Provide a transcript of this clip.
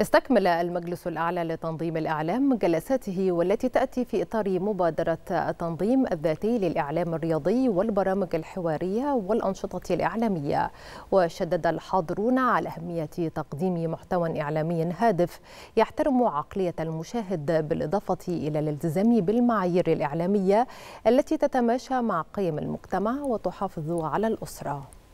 استكمل المجلس الأعلى لتنظيم الإعلام جلساته والتي تأتي في إطار مبادرة التنظيم الذاتي للإعلام الرياضي والبرامج الحوارية والأنشطة الإعلامية وشدد الحاضرون على أهمية تقديم محتوى إعلامي هادف يحترم عقلية المشاهد بالإضافة إلى الالتزام بالمعايير الإعلامية التي تتماشى مع قيم المجتمع وتحافظ على الأسرة